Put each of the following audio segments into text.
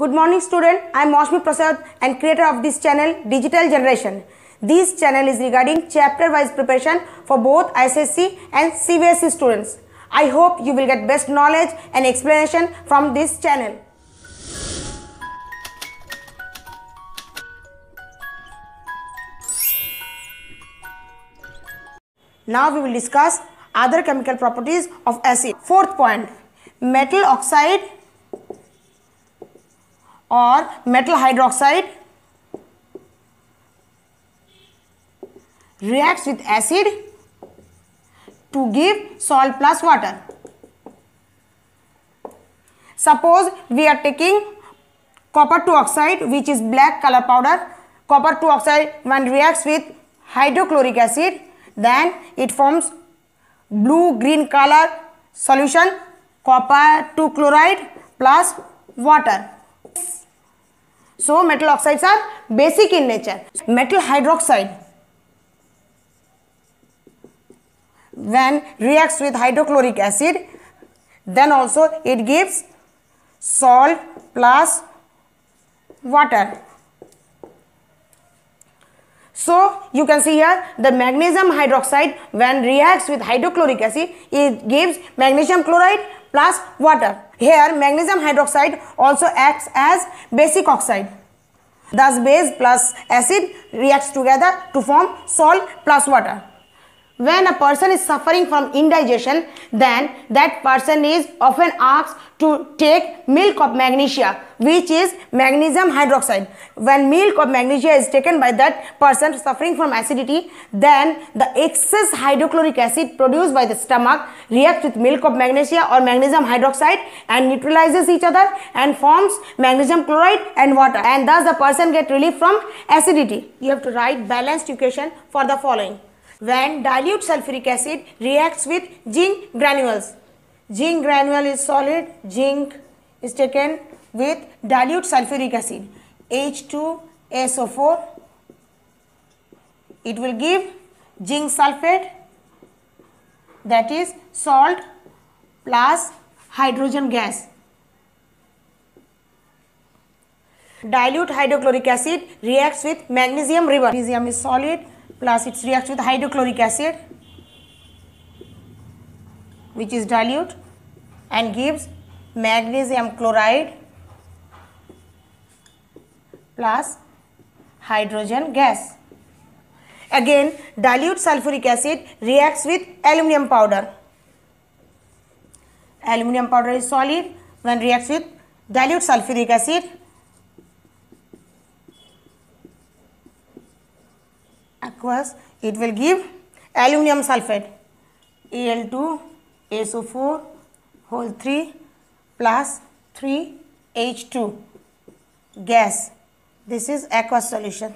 Good morning student, I am Moshmi Prasad and creator of this channel Digital Generation. This channel is regarding chapter wise preparation for both SSC and CBSE students. I hope you will get best knowledge and explanation from this channel. Now we will discuss other chemical properties of acid. Fourth point, metal oxide और metal hydroxide reacts with acid to give salt plus water suppose we are taking copper two oxide which is black colour powder copper two oxide when react with hydrochloric acid then it forms blue green colour solution copper two chloride plus water So metal oxides are basic in nature. Metal hydroxide when reacts with hydrochloric acid then also it gives salt plus water. So you can see here the magnesium hydroxide when reacts with hydrochloric acid it gives magnesium chloride plus water. Here magnesium hydroxide also acts as basic oxide. Thus base plus acid reacts together to form salt plus water. When a person is suffering from indigestion, then that person is often asked to take milk of magnesia which is magnesium hydroxide. When milk or magnesia is taken by that person suffering from acidity, then the excess hydrochloric acid produced by the stomach reacts with milk of magnesia or magnesium hydroxide and neutralizes each other and forms magnesium chloride and water. And thus the person get relief from acidity. You have to write balanced equation for the following. When dilute sulfuric acid reacts with zinc granules, zinc granule is solid, zinc is taken with dilute sulfuric acid H2SO4 it will give zinc sulfate that is salt plus hydrogen gas dilute hydrochloric acid reacts with magnesium river magnesium is solid plus it reacts with hydrochloric acid which is dilute and gives magnesium chloride plus hydrogen gas. Again, dilute sulfuric acid reacts with aluminum powder. Aluminum powder is solid when reacts with dilute sulfuric acid. Aqueous, it will give aluminum sulfate Al2, SO4, whole 3 plus 3H2 gas. This is aqueous solution.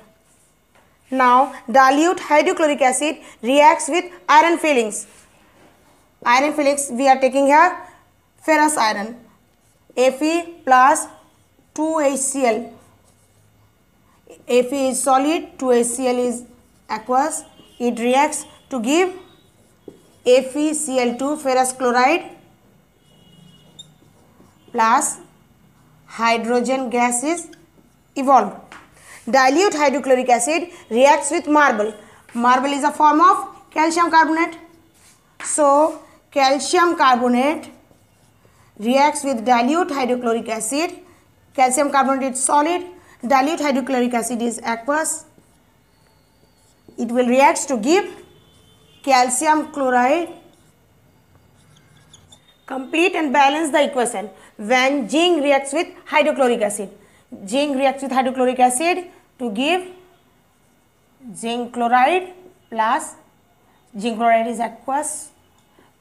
Now, dilute hydrochloric acid reacts with iron fillings. Iron fillings we are taking here ferrous iron Fe plus 2HCl. Fe is solid, 2HCl is aqueous. It reacts to give FeCl2 ferrous chloride plus hydrogen gas is evolved. Dilute hydrochloric acid reacts with marble. Marble is a form of calcium carbonate. So, calcium carbonate reacts with dilute hydrochloric acid. Calcium carbonate is solid. Dilute hydrochloric acid is aqueous. It will react to give calcium chloride. Complete and balance the equation when zinc reacts with hydrochloric acid zinc reacts with hydrochloric acid to give zinc chloride plus zinc chloride is aqueous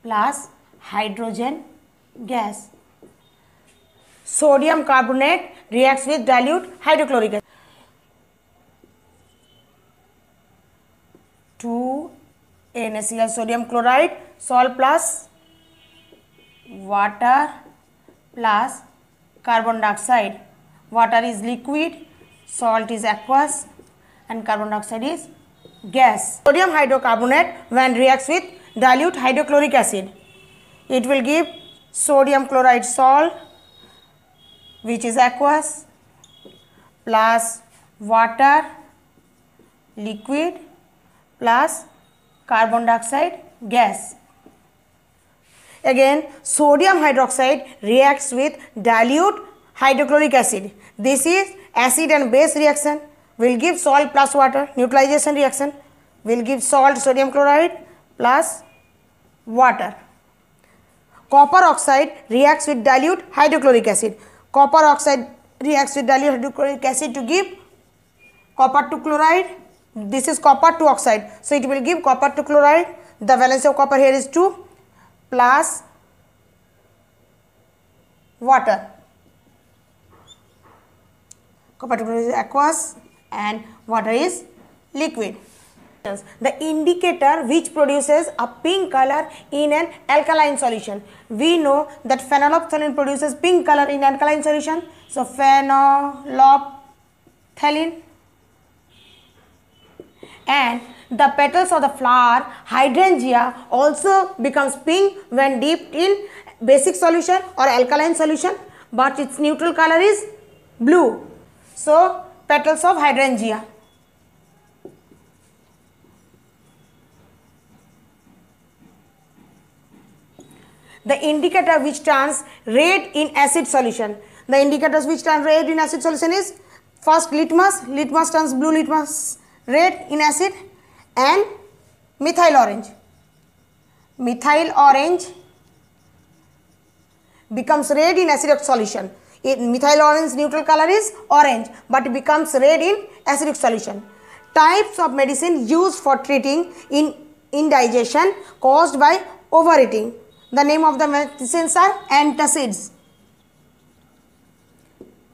plus hydrogen gas. Sodium carbonate reacts with dilute hydrochloric acid to NaCl sodium chloride salt plus water plus carbon dioxide water is liquid salt is aqueous and carbon dioxide is gas sodium hydrocarbonate when reacts with dilute hydrochloric acid it will give sodium chloride salt which is aqueous plus water liquid plus carbon dioxide gas again sodium hydroxide reacts with dilute hydrochloric acid. This is acid and base reaction will give salt plus water neutralization reaction will give salt sodium chloride plus water. Copper oxide reacts with dilute hydrochloric acid. Copper oxide reacts with dilute hydrochloric acid to give copper to chloride. This is copper to oxide. So it will give copper to chloride. The valence of copper here is 2 plus water. Particularly, is aqueous and water is liquid. The indicator which produces a pink color in an alkaline solution. We know that phenolphthalein produces pink color in alkaline solution. So phenolphthalein and the petals of the flower hydrangea also becomes pink when dipped in basic solution or alkaline solution but its neutral color is blue So petals of hydrangea. The indicator which turns red in acid solution. The indicators which turn red in acid solution is first litmus, litmus turns blue litmus red in acid and methyl orange. Methyl orange becomes red in acidic solution. it methyl orange neutral color is orange but becomes red in acidic solution. Types of medicine used for treating in indigestion caused by overeating. The name of the medicines are antacids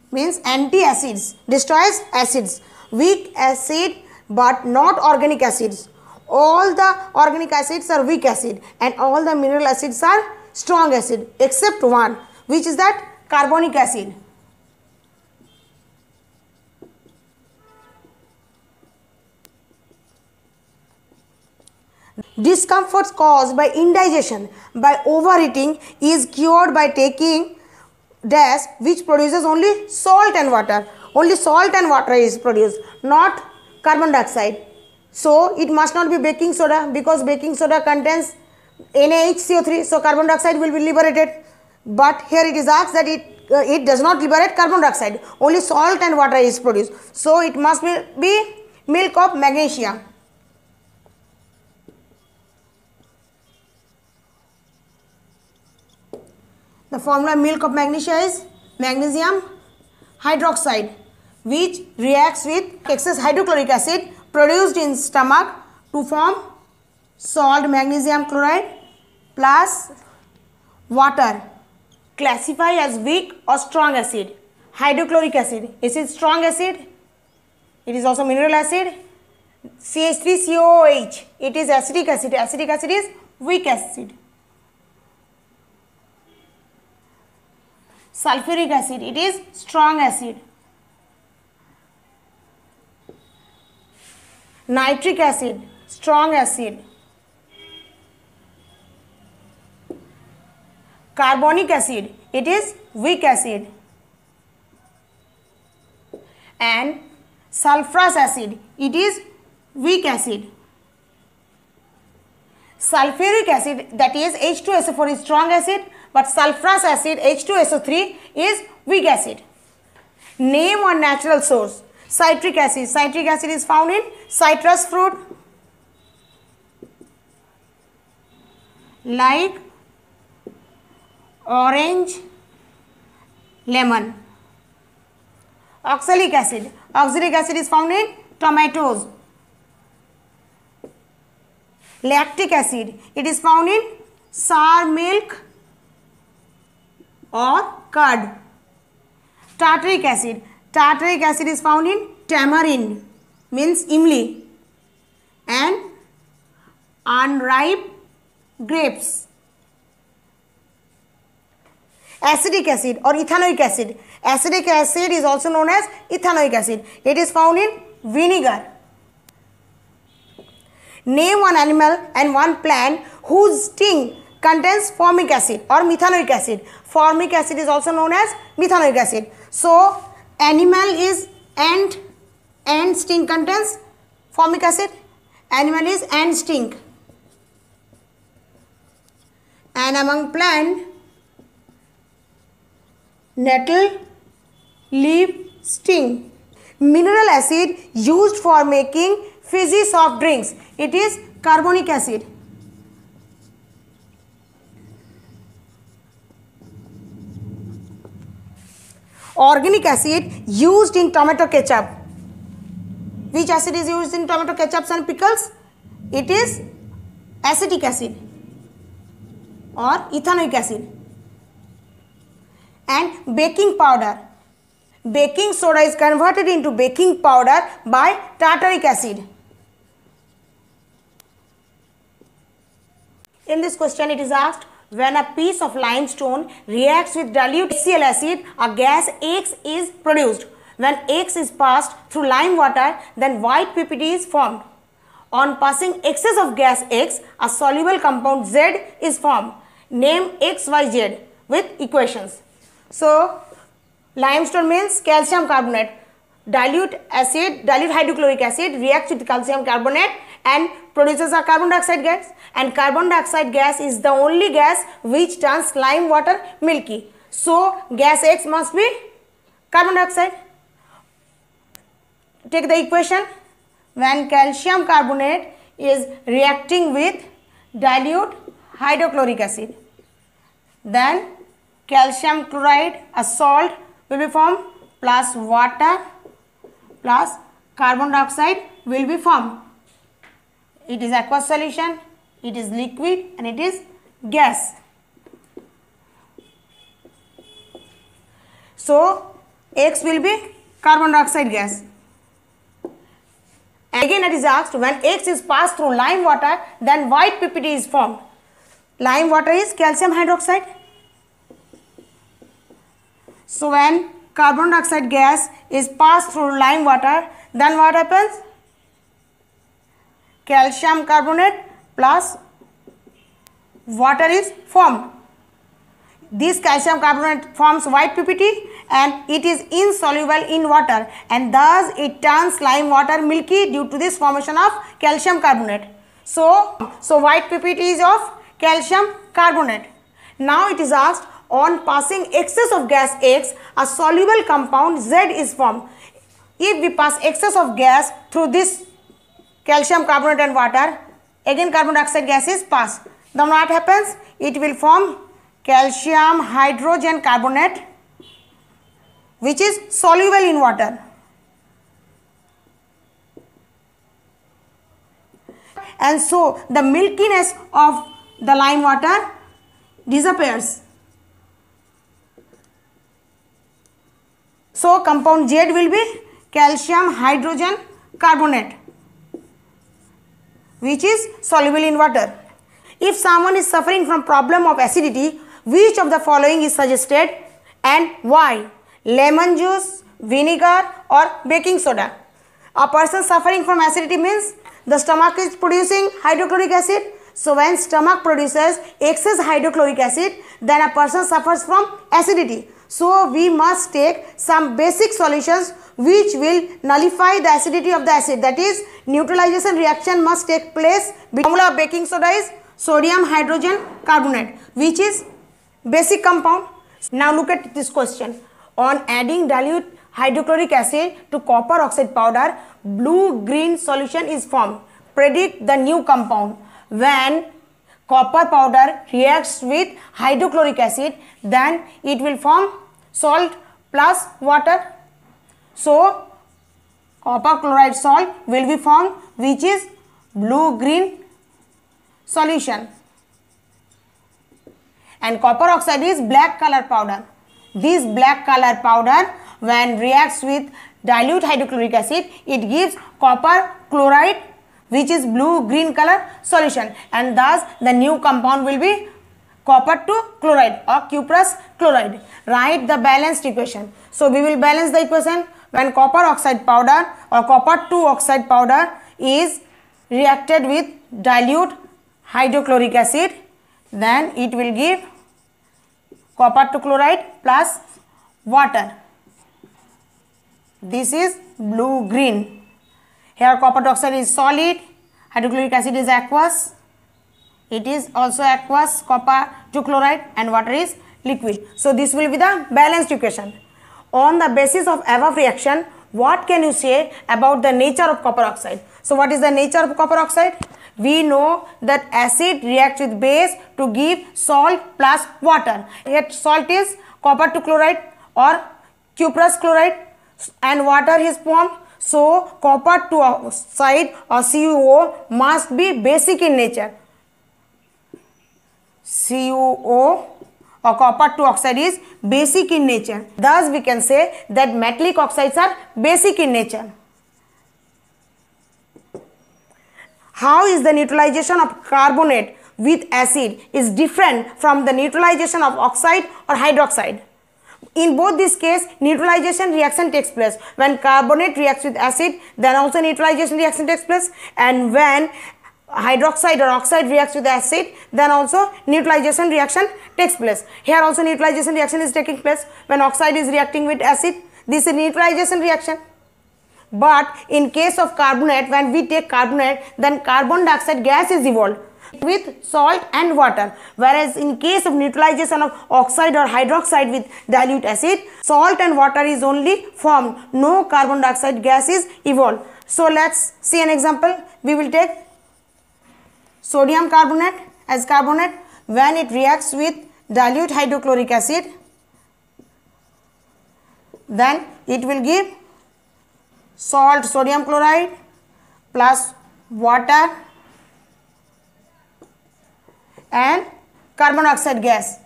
means anti acids destroys acids weak acid but not organic acids all the organic acids are weak acid and all the mineral acids are strong acid except one which is that carbonic acid discomforts caused by indigestion by overeating is cured by taking dash which produces only salt and water only salt and water is produced not carbon dioxide so it must not be baking soda because baking soda contains NaHCO3 so carbon dioxide will be liberated but here it is asked that it uh, it does not liberate carbon dioxide only salt and water is produced so it must be milk of magnesia the formula milk of magnesia is magnesium hydroxide which reacts with excess hydrochloric acid produced in stomach to form salt magnesium chloride plus water classify as weak or strong acid. Hydrochloric acid, is it strong acid? It is also mineral acid. CH3COOH, it is acidic acid. Acidic acid is weak acid. Sulfuric acid, it is strong acid. Nitric acid, strong acid. carbonic acid it is weak acid and sulfurous acid it is weak acid sulfuric acid that is H2SO4 is strong acid but sulfurous acid H2SO3 is weak acid name or natural source citric acid citric acid is found in citrus fruit like orange, lemon. Oxalic acid. Oxalic acid is found in tomatoes. Lactic acid. It is found in sour milk or curd. Tartaric acid. Tartaric acid is found in tamarind means imli and unripe grapes. Acetic acid और ethanoic acid acetic acid is also known as ethanoic acid it is found in vinegar name one animal and one plant whose sting contains formic acid और methanoic acid formic acid is also known as methanoic acid so animal is ant and sting contains formic acid animal is ant sting and among plant nettle, leaf, sting. Mineral acid used for making fizzy soft drinks. It is carbonic acid. Organic acid used in tomato ketchup. Which acid is used in tomato ketchups and pickles? It is acetic acid or ethanoic acid. and baking powder. Baking soda is converted into baking powder by tartaric acid. In this question it is asked when a piece of limestone reacts with dilute HCl acid a gas X is produced. When X is passed through lime water then white PPT is formed. On passing excess of gas X a soluble compound Z is formed. Name XYZ with equations. So limestone means calcium carbonate. Dilute acid, dilute hydrochloric acid reacts with calcium carbonate and produces a carbon dioxide gas. And carbon dioxide gas is the only gas which turns lime water milky. So gas X must be carbon dioxide. Take the equation. When calcium carbonate is reacting with dilute hydrochloric acid, then calcium chloride as salt will be formed plus water plus carbon dioxide will be formed. It is aqueous solution, it is liquid and it is gas. So, X will be carbon dioxide gas. And again it is asked when X is passed through lime water then white PPT is formed. Lime water is calcium hydroxide so when carbon dioxide gas is passed through lime water, then what happens? Calcium carbonate plus water is formed. This calcium carbonate forms white PPT and it is insoluble in water and thus it turns lime water milky due to this formation of calcium carbonate. So, so white PPT is of calcium carbonate. Now it is asked on passing excess of gas X, a soluble compound Z is formed. If we pass excess of gas through this calcium carbonate and water, again carbon dioxide gas is passed. Then what happens? It will form calcium hydrogen carbonate which is soluble in water. And so the milkiness of the lime water disappears. So compound Z will be calcium hydrogen carbonate which is soluble in water. If someone is suffering from problem of acidity, which of the following is suggested and why? Lemon juice, vinegar or baking soda. A person suffering from acidity means the stomach is producing hydrochloric acid. So when stomach produces excess hydrochloric acid, then a person suffers from acidity. So we must take some basic solutions which will nullify the acidity of the acid. That is neutralization reaction must take place. Formula of baking soda is sodium hydrogen carbonate which is basic compound. Now look at this question. On adding dilute hydrochloric acid to copper oxide powder, blue-green solution is formed. Predict the new compound. When copper powder reacts with hydrochloric acid then it will form salt plus water. So copper chloride salt will be formed which is blue green solution and copper oxide is black color powder. This black color powder when reacts with dilute hydrochloric acid it gives copper chloride which is blue green color solution and thus the new compound will be copper to chloride or cuprous chloride. Write the balanced equation. So we will balance the equation when copper oxide powder or copper 2 oxide powder is reacted with dilute hydrochloric acid then it will give copper to chloride plus water. This is blue green. Here copper dioxide is solid, hydrochloric acid is aqueous, it is also aqueous, copper to chloride and water is liquid. So this will be the balanced equation. On the basis of above reaction, what can you say about the nature of copper oxide? So what is the nature of copper oxide? We know that acid reacts with base to give salt plus water. Here salt is copper to chloride or cuprous chloride and water is formed so copper to oxide or CuO must be basic in nature. CuO or copper to oxide is basic in nature. Thus we can say that metallic oxides are basic in nature. How is the neutralization of carbonate with acid is different from the neutralization of oxide or hydroxide? In both these cases, neutralization reaction takes place. When carbonate reacts with acid, then also neutralization reaction takes place. And when hydroxide or oxide reacts with acid then also neutralization reaction takes place here also neutralization reaction is taking place when oxide is reacting with acid this is neutralization reaction but in case of carbonate when we take carbonate then carbon dioxide gas is evolved with salt and water. Whereas in case of neutralization of oxide or hydroxide with dilute acid, salt and water is only formed. No carbon dioxide gas is evolved. So let's see an example. We will take sodium carbonate as carbonate when it reacts with dilute hydrochloric acid then it will give salt sodium chloride plus water and carbon dioxide gas.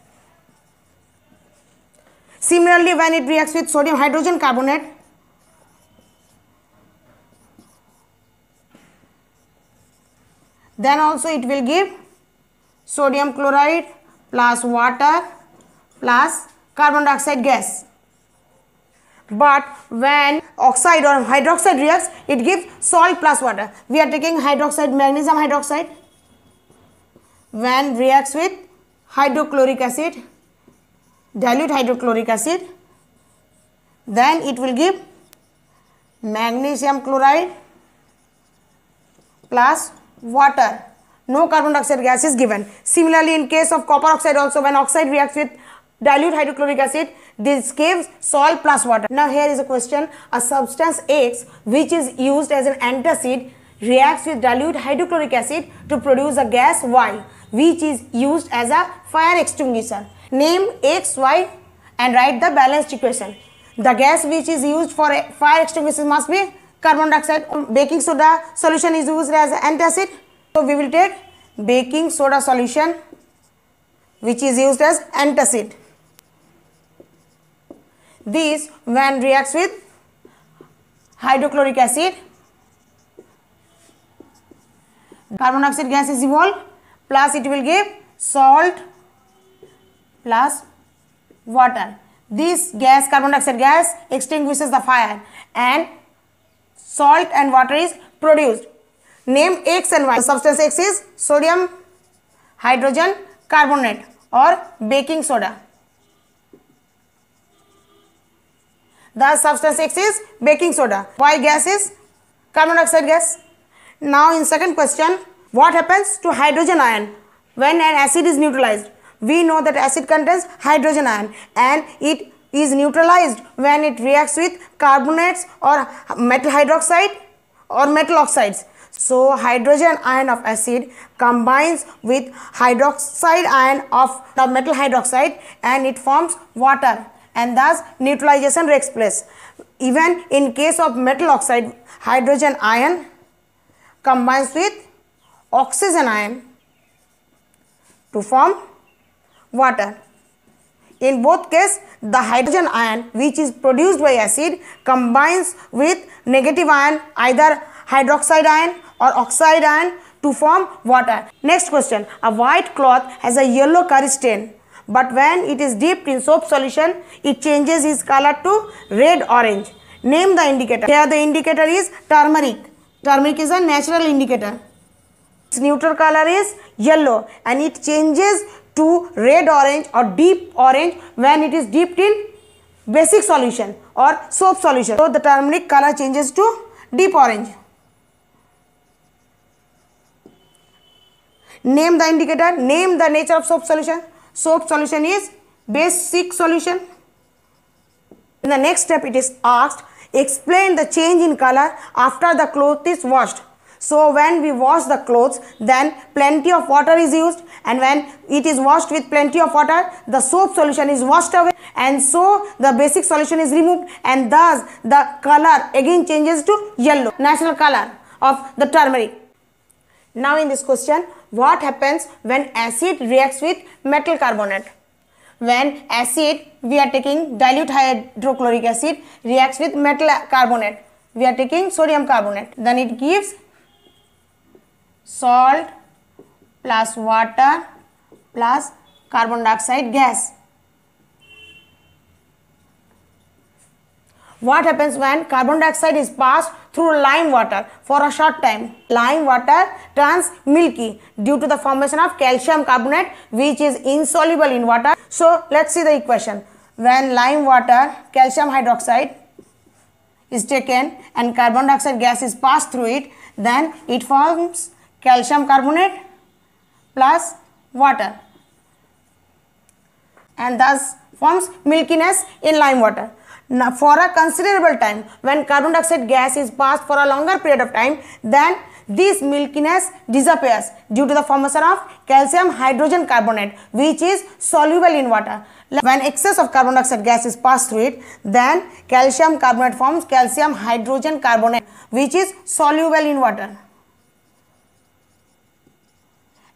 Similarly, when it reacts with sodium hydrogen carbonate, then also it will give sodium chloride plus water plus carbon dioxide gas. But when oxide or hydroxide reacts, it gives salt plus water. We are taking hydroxide, magnesium hydroxide when reacts with hydrochloric acid, dilute hydrochloric acid, then it will give magnesium chloride plus water. No carbon dioxide gas is given. Similarly, in case of copper oxide also, when oxide reacts with dilute hydrochloric acid, this gives salt plus water. Now here is a question. A substance X which is used as an antacid reacts with dilute hydrochloric acid to produce a gas Y which is used as a fire extinguisher. Name X, Y and write the balanced equation. The gas which is used for fire extinguisher must be carbon dioxide. Baking soda solution is used as antacid. So we will take baking soda solution which is used as antacid. This when reacts with hydrochloric acid, carbon dioxide gas is evolved plus it will give salt plus water. This gas, carbon dioxide gas, extinguishes the fire and salt and water is produced. Name X and Y. The substance X is sodium hydrogen carbonate or baking soda. The substance X is baking soda. Y gas is carbon dioxide gas. Now in second question, what happens to hydrogen ion when an acid is neutralized? We know that acid contains hydrogen ion and it is neutralized when it reacts with carbonates or metal hydroxide or metal oxides. So hydrogen ion of acid combines with hydroxide ion of the metal hydroxide and it forms water and thus neutralization takes place. Even in case of metal oxide, hydrogen ion combines with oxygen ion to form water. In both cases, the hydrogen ion which is produced by acid combines with negative ion either hydroxide ion or oxide ion to form water. Next question, a white cloth has a yellow curry stain but when it is dipped in soap solution, it changes its color to red-orange. Name the indicator. Here the indicator is turmeric. Turmeric is a natural indicator. Its neutral color is yellow and it changes to red orange or deep orange when it is dipped in basic solution or soap solution. So the turmeric color changes to deep orange. Name the indicator, name the nature of soap solution. Soap solution is basic solution. In the next step it is asked, explain the change in color after the cloth is washed. So when we wash the clothes, then plenty of water is used and when it is washed with plenty of water, the soap solution is washed away and so the basic solution is removed and thus the color again changes to yellow, natural color of the turmeric. Now in this question, what happens when acid reacts with metal carbonate? When acid, we are taking dilute hydrochloric acid reacts with metal carbonate. We are taking sodium carbonate. Then it gives salt plus water plus carbon dioxide gas. What happens when carbon dioxide is passed through lime water for a short time? Lime water turns milky due to the formation of calcium carbonate which is insoluble in water. So let's see the equation. When lime water, calcium hydroxide is taken and carbon dioxide gas is passed through it, then it forms calcium carbonate plus water and thus forms milkiness in lime water. Now, for a considerable time, when carbon dioxide gas is passed for a longer period of time, then this milkiness disappears due to the formation of calcium hydrogen carbonate which is soluble in water. When excess of carbon dioxide gas is passed through it, then calcium carbonate forms calcium hydrogen carbonate which is soluble in water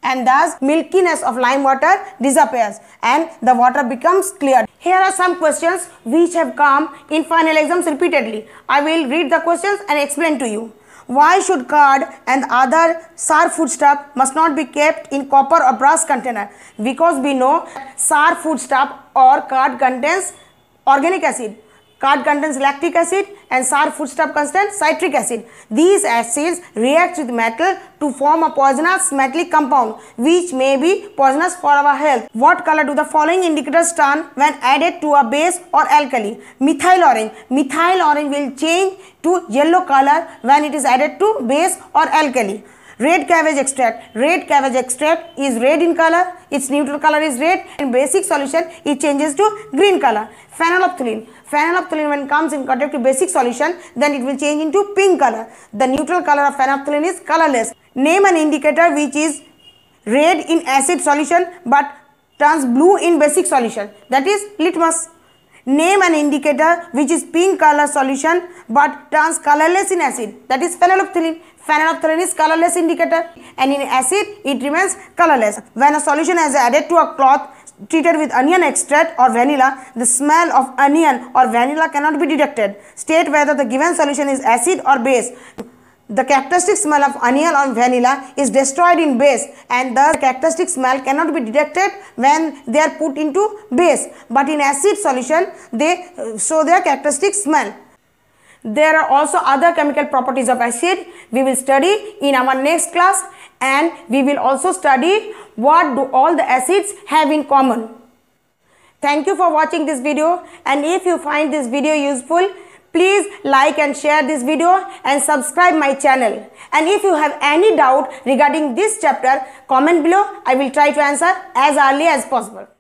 and thus milkiness of lime water disappears and the water becomes clear. Here are some questions which have come in final exams repeatedly. I will read the questions and explain to you. Why should curd and other sour foodstuff must not be kept in copper or brass container? Because we know sour foodstuff or curd contains organic acid Curd contains lactic acid and sour foodstuff contains citric acid. These acids react with metal to form a poisonous metallic compound which may be poisonous for our health. What color do the following indicators turn when added to a base or alkali? Methyl orange. Methyl orange will change to yellow color when it is added to base or alkali. Red cabbage extract. Red cabbage extract is red in color. Its neutral color is red. In basic solution, it changes to green color. Phenolphthalein. Phenolphthalein when comes in contact with basic solution, then it will change into pink color. The neutral color of phenolphthalein is colorless. Name an indicator which is red in acid solution but turns blue in basic solution. That is litmus. Name an indicator which is pink color solution but turns colorless in acid. That is phenolphthalein. Phenolphthalein is colorless indicator and in acid it remains colorless. When a solution is added to a cloth treated with onion extract or vanilla, the smell of onion or vanilla cannot be detected. State whether the given solution is acid or base. The characteristic smell of onion or vanilla is destroyed in base and the characteristic smell cannot be detected when they are put into base. But in acid solution, they uh, show their characteristic smell. There are also other chemical properties of acid we will study in our next class and we will also study what do all the acids have in common. Thank you for watching this video and if you find this video useful, Please like and share this video and subscribe my channel. And if you have any doubt regarding this chapter, comment below. I will try to answer as early as possible.